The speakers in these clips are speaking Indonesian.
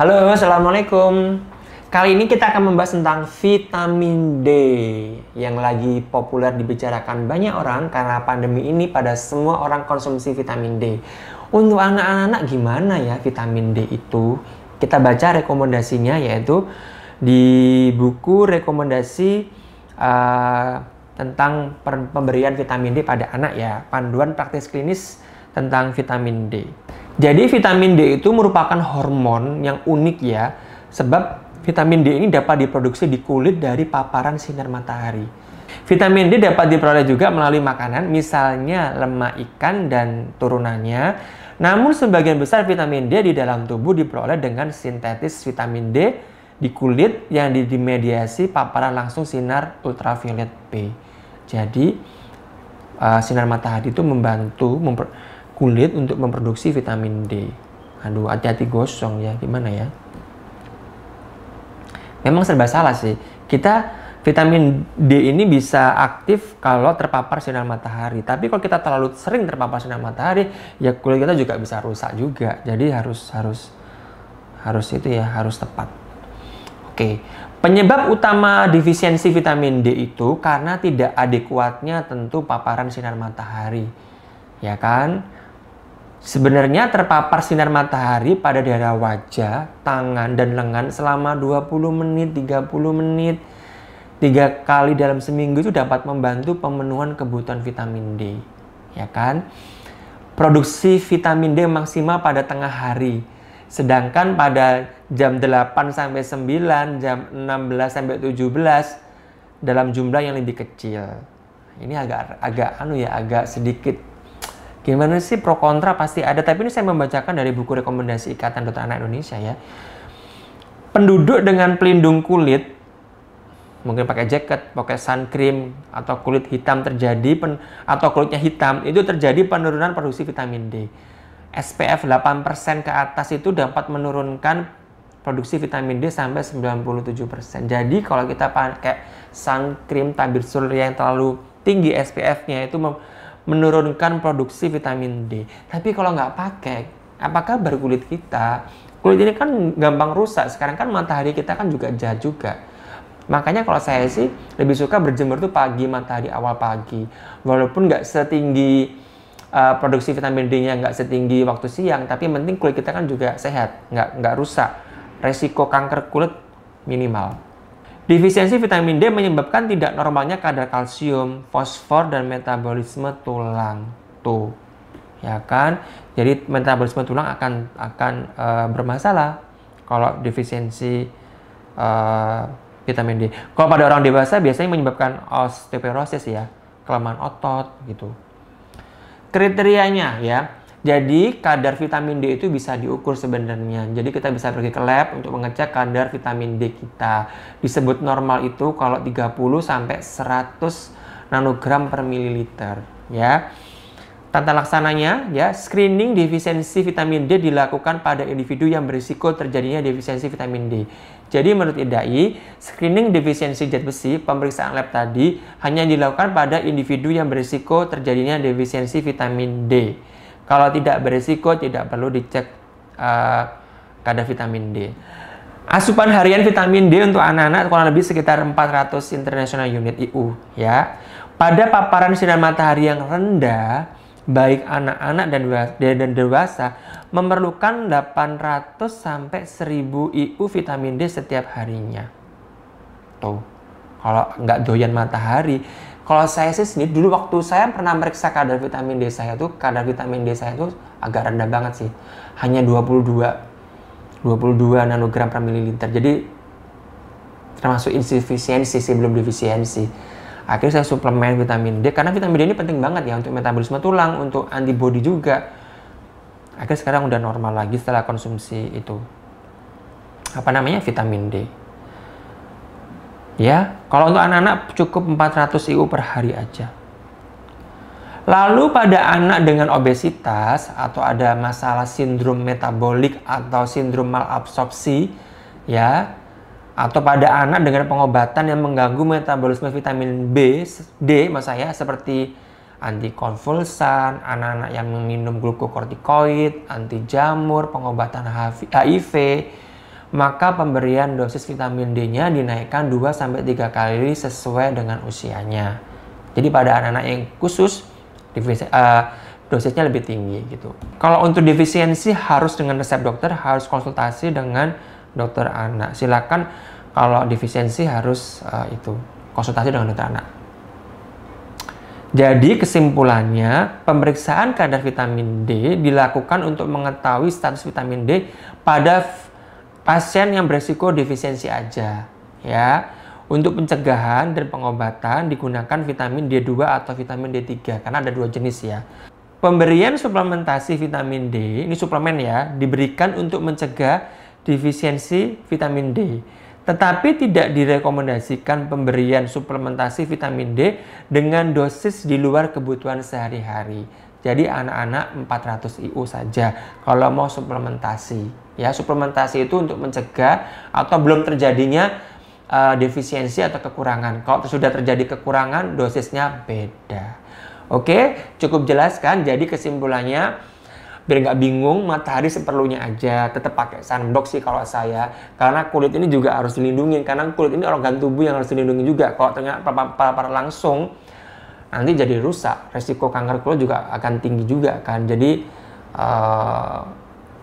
Halo, Assalamualaikum. Kali ini kita akan membahas tentang vitamin D yang lagi populer dibicarakan banyak orang karena pandemi ini pada semua orang konsumsi vitamin D. Untuk anak-anak gimana ya vitamin D itu? Kita baca rekomendasinya yaitu di buku rekomendasi uh, tentang pemberian vitamin D pada anak ya, panduan praktis klinis tentang vitamin D. Jadi vitamin D itu merupakan hormon yang unik ya, sebab vitamin D ini dapat diproduksi di kulit dari paparan sinar matahari. Vitamin D dapat diperoleh juga melalui makanan, misalnya lemak ikan dan turunannya. Namun sebagian besar vitamin D di dalam tubuh diperoleh dengan sintetis vitamin D di kulit yang dimediasi paparan langsung sinar ultraviolet B. Jadi uh, sinar matahari itu membantu memper kulit untuk memproduksi vitamin D. Aduh, hati-hati gosong ya, gimana ya? Memang serba salah sih. Kita vitamin D ini bisa aktif kalau terpapar sinar matahari. Tapi kalau kita terlalu sering terpapar sinar matahari, ya kulit kita juga bisa rusak juga. Jadi harus harus harus itu ya harus tepat. Oke, penyebab utama defisiensi vitamin D itu karena tidak adekuatnya tentu paparan sinar matahari. Ya kan? Sebenarnya terpapar sinar matahari pada daerah wajah, tangan, dan lengan selama 20 menit, 30 menit, tiga kali dalam seminggu itu dapat membantu pemenuhan kebutuhan vitamin D. Ya kan? Produksi vitamin D maksimal pada tengah hari. Sedangkan pada jam 8 sampai 9, jam 16 sampai 17 dalam jumlah yang lebih kecil. Ini agak agak anu ya, agak sedikit Gimana sih pro kontra pasti ada, tapi ini saya membacakan dari buku rekomendasi Ikatan Dokter Anak Indonesia ya. Penduduk dengan pelindung kulit, mungkin pakai jaket, pakai sun cream, atau kulit hitam terjadi, pen, atau kulitnya hitam, itu terjadi penurunan produksi vitamin D. SPF 8% ke atas itu dapat menurunkan produksi vitamin D sampai 97%. Jadi kalau kita pakai sun cream tabir surya yang terlalu tinggi SPF-nya itu mem- menurunkan produksi vitamin D. Tapi kalau nggak pakai, apakah berkulit kita? Kulit ini kan gampang rusak. Sekarang kan matahari kita kan juga jahat juga. Makanya kalau saya sih lebih suka berjemur tuh pagi matahari awal pagi. Walaupun nggak setinggi uh, produksi vitamin D-nya nggak setinggi waktu siang, tapi penting kulit kita kan juga sehat, nggak nggak rusak. Resiko kanker kulit minimal. Defisiensi vitamin D menyebabkan tidak normalnya kadar kalsium, fosfor, dan metabolisme tulang. Tuh, ya kan? Jadi metabolisme tulang akan akan e, bermasalah kalau defisiensi e, vitamin D. Kalau pada orang dewasa biasanya menyebabkan osteoporosis ya, kelemahan otot gitu. Kriterianya ya, jadi kadar vitamin D itu bisa diukur sebenarnya. Jadi kita bisa pergi ke lab untuk mengecek kadar vitamin D kita. Disebut normal itu kalau 30 sampai 100 nanogram per mililiter ya. Tata laksananya ya, screening defisiensi vitamin D dilakukan pada individu yang berisiko terjadinya defisiensi vitamin D. Jadi menurut IDAI, screening defisiensi zat besi pemeriksaan lab tadi hanya dilakukan pada individu yang berisiko terjadinya defisiensi vitamin D. Kalau tidak berisiko, tidak perlu dicek uh, kadar vitamin D. Asupan harian vitamin D untuk anak-anak kurang lebih sekitar 400 international unit IU ya. Pada paparan sinar matahari yang rendah, baik anak-anak dan dan dewasa memerlukan 800 sampai 1000 IU vitamin D setiap harinya. Tuh. Kalau nggak doyan matahari, kalau saya sih sendiri dulu waktu saya pernah meriksa kadar vitamin D saya tuh kadar vitamin D saya tuh agak rendah banget sih. Hanya 22 22 nanogram per mililiter. Jadi termasuk insufisiensi sih belum defisiensi. Akhirnya saya suplemen vitamin D karena vitamin D ini penting banget ya untuk metabolisme tulang, untuk antibody juga. Akhirnya sekarang udah normal lagi setelah konsumsi itu. Apa namanya? Vitamin D. Ya, kalau untuk anak-anak cukup 400 IU per hari aja. Lalu pada anak dengan obesitas atau ada masalah sindrom metabolik atau sindrom malabsorpsi ya atau pada anak dengan pengobatan yang mengganggu metabolisme vitamin B, D maksud saya seperti antikonvulsan, anak-anak yang minum glukokortikoid, anti jamur, pengobatan HIV, maka pemberian dosis vitamin D-nya dinaikkan 2-3 kali sesuai dengan usianya. Jadi pada anak-anak yang khusus, divisi, uh, dosisnya lebih tinggi gitu. Kalau untuk defisiensi harus dengan resep dokter, harus konsultasi dengan dokter anak. Silakan kalau defisiensi harus uh, itu konsultasi dengan dokter anak. Jadi kesimpulannya, pemeriksaan kadar vitamin D dilakukan untuk mengetahui status vitamin D pada pasien yang beresiko defisiensi aja ya. Untuk pencegahan dan pengobatan digunakan vitamin D2 atau vitamin D3 karena ada dua jenis ya. Pemberian suplementasi vitamin D, ini suplemen ya, diberikan untuk mencegah defisiensi vitamin D. Tetapi tidak direkomendasikan pemberian suplementasi vitamin D dengan dosis di luar kebutuhan sehari-hari jadi anak-anak 400 IU saja kalau mau suplementasi. Ya, suplementasi itu untuk mencegah atau belum terjadinya uh, defisiensi atau kekurangan. Kalau sudah terjadi kekurangan, dosisnya beda. Oke, cukup jelas kan? Jadi kesimpulannya, biar nggak bingung, matahari seperlunya aja. Tetap pakai sunblock sih kalau saya. Karena kulit ini juga harus dilindungi. Karena kulit ini organ tubuh yang harus dilindungi juga. Kalau ternyata papar langsung, nanti jadi rusak resiko kanker kulit juga akan tinggi juga kan jadi uh,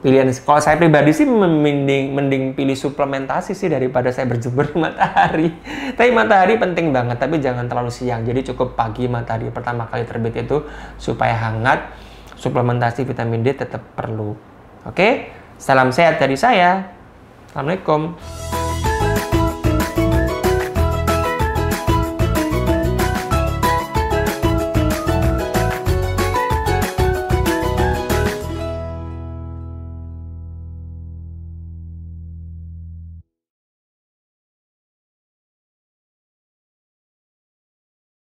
pilihan kalau saya pribadi sih mending mending pilih suplementasi sih daripada saya berjemur matahari tapi matahari penting banget tapi jangan terlalu siang jadi cukup pagi matahari pertama kali terbit itu supaya hangat suplementasi vitamin D tetap perlu oke salam sehat dari saya assalamualaikum